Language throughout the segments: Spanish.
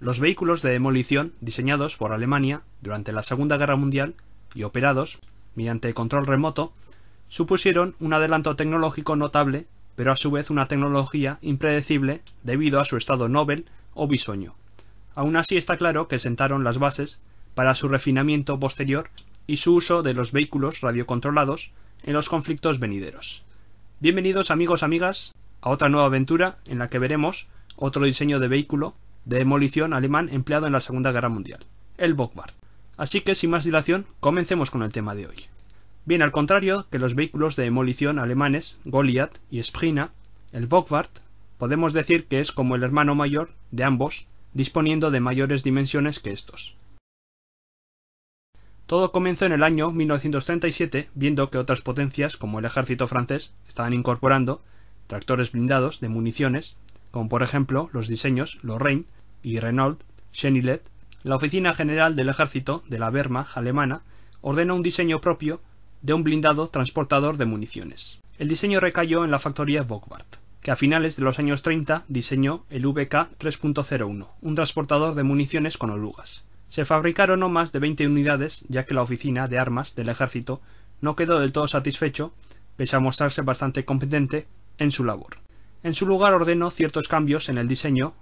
Los vehículos de demolición diseñados por Alemania durante la Segunda Guerra Mundial y operados mediante control remoto supusieron un adelanto tecnológico notable, pero a su vez una tecnología impredecible debido a su estado novel o bisoño. Aún así está claro que sentaron las bases para su refinamiento posterior y su uso de los vehículos radiocontrolados en los conflictos venideros. Bienvenidos amigos, amigas, a otra nueva aventura en la que veremos otro diseño de vehículo de demolición alemán empleado en la Segunda Guerra Mundial, el Bockwart. Así que, sin más dilación, comencemos con el tema de hoy. Bien, al contrario que los vehículos de demolición alemanes, Goliath y Sprina, el Bockwart, podemos decir que es como el hermano mayor de ambos, disponiendo de mayores dimensiones que estos. Todo comenzó en el año 1937, viendo que otras potencias, como el ejército francés, estaban incorporando tractores blindados de municiones, como por ejemplo los diseños Lorraine y Renault, Chenillet, la Oficina General del Ejército de la Wehrmacht alemana ordenó un diseño propio de un blindado transportador de municiones. El diseño recayó en la factoría Bockbart, que a finales de los años 30 diseñó el VK 3.01, un transportador de municiones con orugas. Se fabricaron no más de 20 unidades, ya que la oficina de armas del ejército no quedó del todo satisfecho, pese a mostrarse bastante competente en su labor. En su lugar ordenó ciertos cambios en el diseño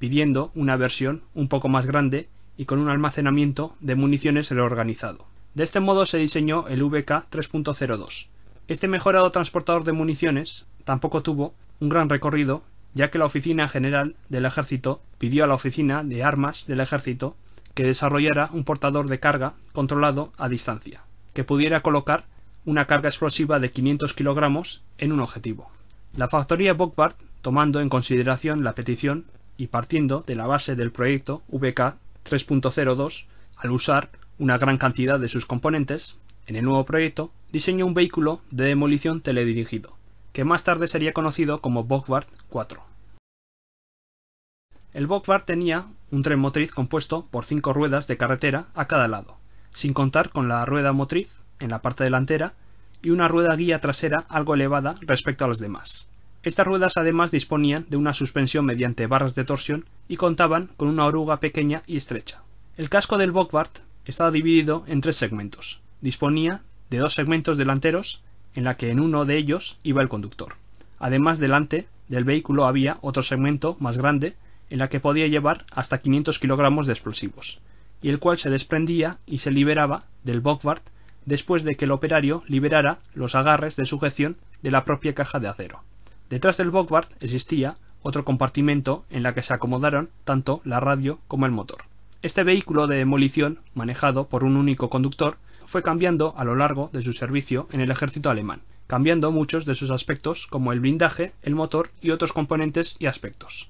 pidiendo una versión un poco más grande y con un almacenamiento de municiones reorganizado. De este modo se diseñó el VK 3.02. Este mejorado transportador de municiones tampoco tuvo un gran recorrido, ya que la Oficina General del Ejército pidió a la Oficina de Armas del Ejército que desarrollara un portador de carga controlado a distancia, que pudiera colocar una carga explosiva de 500 kilogramos en un objetivo. La factoría Bockbart, tomando en consideración la petición, y partiendo de la base del proyecto VK 3.02 al usar una gran cantidad de sus componentes, en el nuevo proyecto diseñó un vehículo de demolición teledirigido, que más tarde sería conocido como Bogward 4. El Bogvard tenía un tren motriz compuesto por cinco ruedas de carretera a cada lado, sin contar con la rueda motriz en la parte delantera y una rueda guía trasera algo elevada respecto a los demás. Estas ruedas además disponían de una suspensión mediante barras de torsión y contaban con una oruga pequeña y estrecha. El casco del Bockwart estaba dividido en tres segmentos. Disponía de dos segmentos delanteros, en la que en uno de ellos iba el conductor. Además, delante del vehículo había otro segmento más grande, en la que podía llevar hasta 500 kilogramos de explosivos, y el cual se desprendía y se liberaba del Bockwart después de que el operario liberara los agarres de sujeción de la propia caja de acero. Detrás del Bockwart existía otro compartimento en la que se acomodaron tanto la radio como el motor. Este vehículo de demolición, manejado por un único conductor, fue cambiando a lo largo de su servicio en el ejército alemán, cambiando muchos de sus aspectos como el blindaje, el motor y otros componentes y aspectos.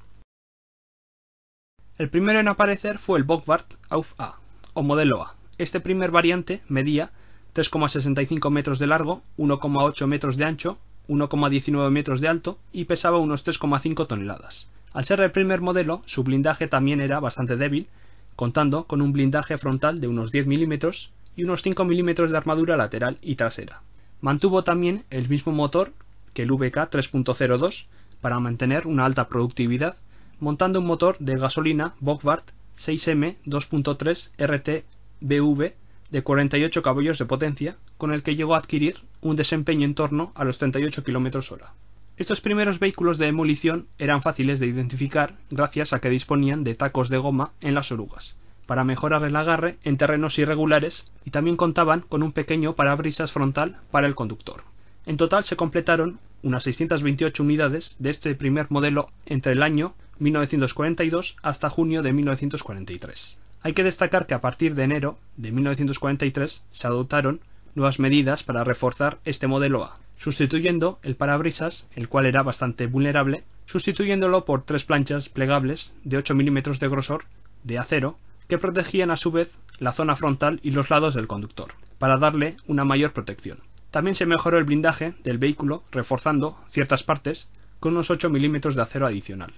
El primero en aparecer fue el Bockwart Auf A, o modelo A. Este primer variante medía 3,65 metros de largo, 1,8 metros de ancho 1,19 metros de alto y pesaba unos 3,5 toneladas. Al ser el primer modelo, su blindaje también era bastante débil, contando con un blindaje frontal de unos 10 milímetros y unos 5 milímetros de armadura lateral y trasera. Mantuvo también el mismo motor que el VK 3.02 para mantener una alta productividad, montando un motor de gasolina Bogvart 6M 2.3 RTBV de 48 caballos de potencia con el que llegó a adquirir un desempeño en torno a los 38 km hora. Estos primeros vehículos de demolición eran fáciles de identificar gracias a que disponían de tacos de goma en las orugas, para mejorar el agarre en terrenos irregulares y también contaban con un pequeño parabrisas frontal para el conductor. En total se completaron unas 628 unidades de este primer modelo entre el año 1942 hasta junio de 1943. Hay que destacar que a partir de enero de 1943 se adoptaron nuevas medidas para reforzar este modelo A, sustituyendo el parabrisas, el cual era bastante vulnerable, sustituyéndolo por tres planchas plegables de 8 milímetros de grosor de acero que protegían a su vez la zona frontal y los lados del conductor, para darle una mayor protección. También se mejoró el blindaje del vehículo reforzando ciertas partes con unos 8 milímetros de acero adicional.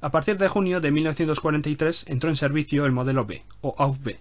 A partir de junio de 1943 entró en servicio el modelo B, o AUF-B,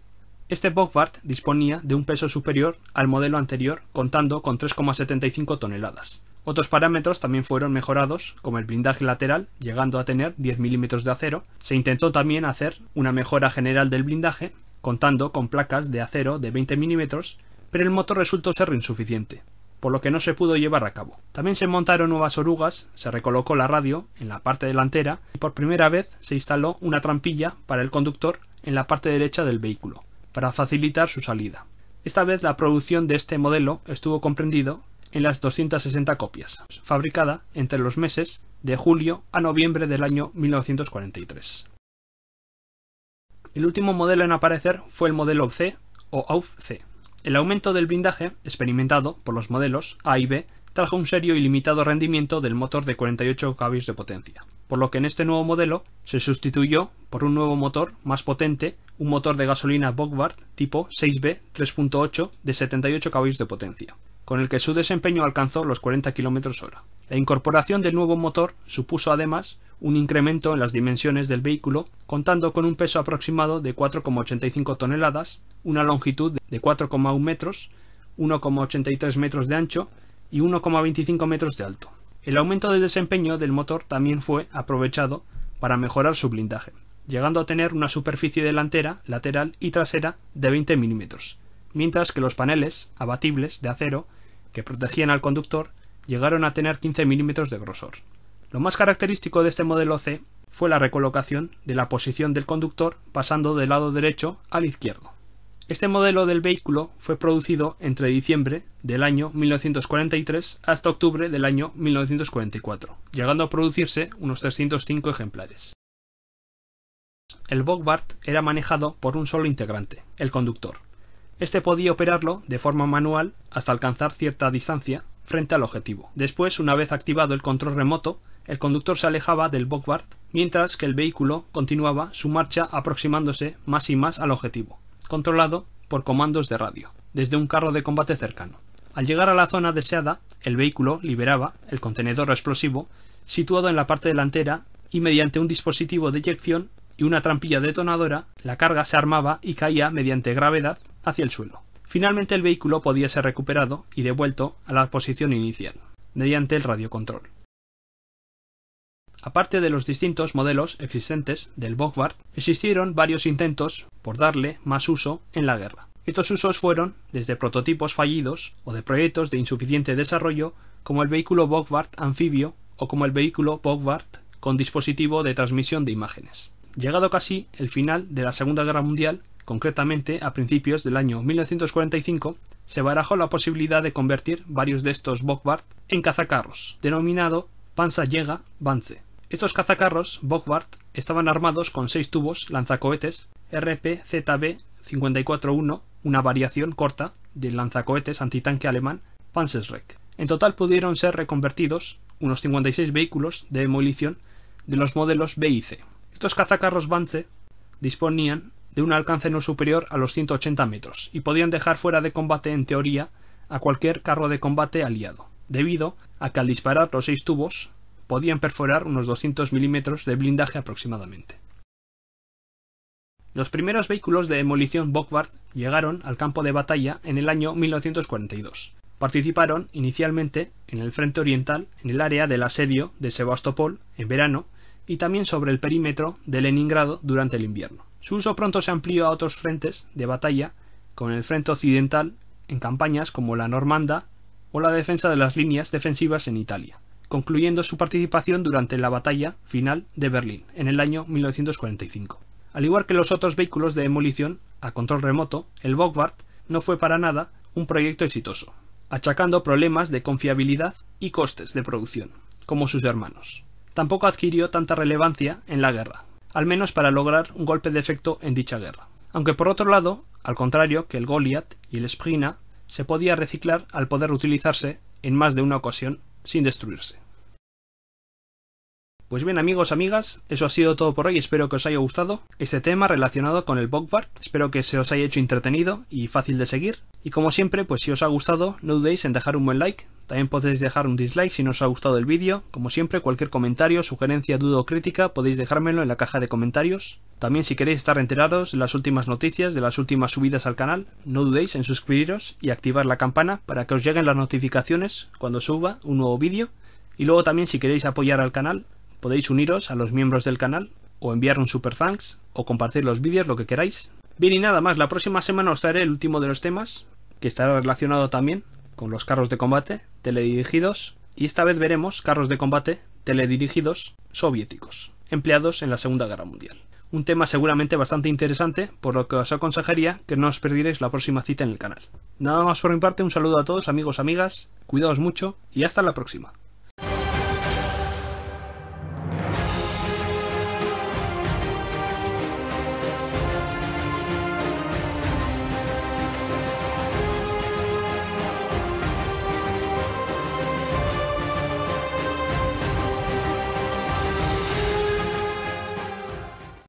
este Bogbart disponía de un peso superior al modelo anterior, contando con 3,75 toneladas. Otros parámetros también fueron mejorados, como el blindaje lateral, llegando a tener 10 milímetros de acero. Se intentó también hacer una mejora general del blindaje, contando con placas de acero de 20 milímetros, pero el motor resultó ser insuficiente, por lo que no se pudo llevar a cabo. También se montaron nuevas orugas, se recolocó la radio en la parte delantera y por primera vez se instaló una trampilla para el conductor en la parte derecha del vehículo para facilitar su salida. Esta vez la producción de este modelo estuvo comprendido en las 260 copias, fabricada entre los meses de julio a noviembre del año 1943. El último modelo en aparecer fue el modelo C o AUF-C. El aumento del blindaje experimentado por los modelos A y B trajo un serio y limitado rendimiento del motor de 48 caballos de potencia, por lo que en este nuevo modelo se sustituyó por un nuevo motor más potente, un motor de gasolina Bogart tipo 6B 3.8 de 78 caballos de potencia, con el que su desempeño alcanzó los 40 km hora. La incorporación del nuevo motor supuso además un incremento en las dimensiones del vehículo, contando con un peso aproximado de 4,85 toneladas, una longitud de 4,1 metros, 1,83 metros de ancho y 1,25 metros de alto. El aumento del desempeño del motor también fue aprovechado para mejorar su blindaje, llegando a tener una superficie delantera, lateral y trasera de 20 milímetros, mientras que los paneles, abatibles, de acero, que protegían al conductor, llegaron a tener 15 milímetros de grosor. Lo más característico de este modelo C fue la recolocación de la posición del conductor pasando del lado derecho al izquierdo. Este modelo del vehículo fue producido entre diciembre del año 1943 hasta octubre del año 1944, llegando a producirse unos 305 ejemplares. El Bogbart era manejado por un solo integrante, el conductor. Este podía operarlo de forma manual hasta alcanzar cierta distancia frente al objetivo. Después, una vez activado el control remoto, el conductor se alejaba del Bogbart mientras que el vehículo continuaba su marcha aproximándose más y más al objetivo controlado por comandos de radio, desde un carro de combate cercano. Al llegar a la zona deseada, el vehículo liberaba el contenedor explosivo situado en la parte delantera y mediante un dispositivo de eyección y una trampilla detonadora, la carga se armaba y caía mediante gravedad hacia el suelo. Finalmente el vehículo podía ser recuperado y devuelto a la posición inicial, mediante el radiocontrol. Aparte de los distintos modelos existentes del Bogwart, existieron varios intentos por darle más uso en la guerra. Estos usos fueron desde prototipos fallidos o de proyectos de insuficiente desarrollo como el vehículo Bogwart anfibio o como el vehículo Bogwart con dispositivo de transmisión de imágenes. Llegado casi el final de la Segunda Guerra Mundial, concretamente a principios del año 1945, se barajó la posibilidad de convertir varios de estos Bogwart en cazacarros, denominado Panzerjäger Banze. Estos cazacarros Bogbart estaban armados con seis tubos lanzacohetes RPZB-541, una variación corta del lanzacohetes antitanque alemán Panzerschreck. En total pudieron ser reconvertidos unos 56 vehículos de demolición de los modelos B y C. Estos cazacarros Banze disponían de un alcance no superior a los 180 metros y podían dejar fuera de combate en teoría a cualquier carro de combate aliado, debido a que al disparar los seis tubos podían perforar unos 200 milímetros de blindaje aproximadamente. Los primeros vehículos de demolición Bockwart llegaron al campo de batalla en el año 1942. Participaron inicialmente en el frente oriental, en el área del asedio de Sebastopol en verano y también sobre el perímetro de Leningrado durante el invierno. Su uso pronto se amplió a otros frentes de batalla, con el frente occidental en campañas como la Normanda o la defensa de las líneas defensivas en Italia concluyendo su participación durante la batalla final de Berlín en el año 1945. Al igual que los otros vehículos de demolición a control remoto, el Bogbart no fue para nada un proyecto exitoso, achacando problemas de confiabilidad y costes de producción, como sus hermanos. Tampoco adquirió tanta relevancia en la guerra, al menos para lograr un golpe de efecto en dicha guerra. Aunque por otro lado, al contrario que el Goliath y el Sprina, se podía reciclar al poder utilizarse en más de una ocasión sin destruirse. Pues bien amigos, amigas, eso ha sido todo por hoy, espero que os haya gustado este tema relacionado con el Bogbart, espero que se os haya hecho entretenido y fácil de seguir, y como siempre, pues si os ha gustado, no dudéis en dejar un buen like, también podéis dejar un dislike si no os ha gustado el vídeo. Como siempre, cualquier comentario, sugerencia, duda o crítica podéis dejármelo en la caja de comentarios. También si queréis estar enterados de las últimas noticias, de las últimas subidas al canal, no dudéis en suscribiros y activar la campana para que os lleguen las notificaciones cuando suba un nuevo vídeo. Y luego también si queréis apoyar al canal, Podéis uniros a los miembros del canal, o enviar un super thanks, o compartir los vídeos, lo que queráis. Bien y nada más, la próxima semana os traeré el último de los temas, que estará relacionado también con los carros de combate teledirigidos, y esta vez veremos carros de combate teledirigidos soviéticos, empleados en la Segunda Guerra Mundial. Un tema seguramente bastante interesante, por lo que os aconsejaría que no os perdierais la próxima cita en el canal. Nada más por mi parte, un saludo a todos amigos, amigas, cuidaos mucho y hasta la próxima.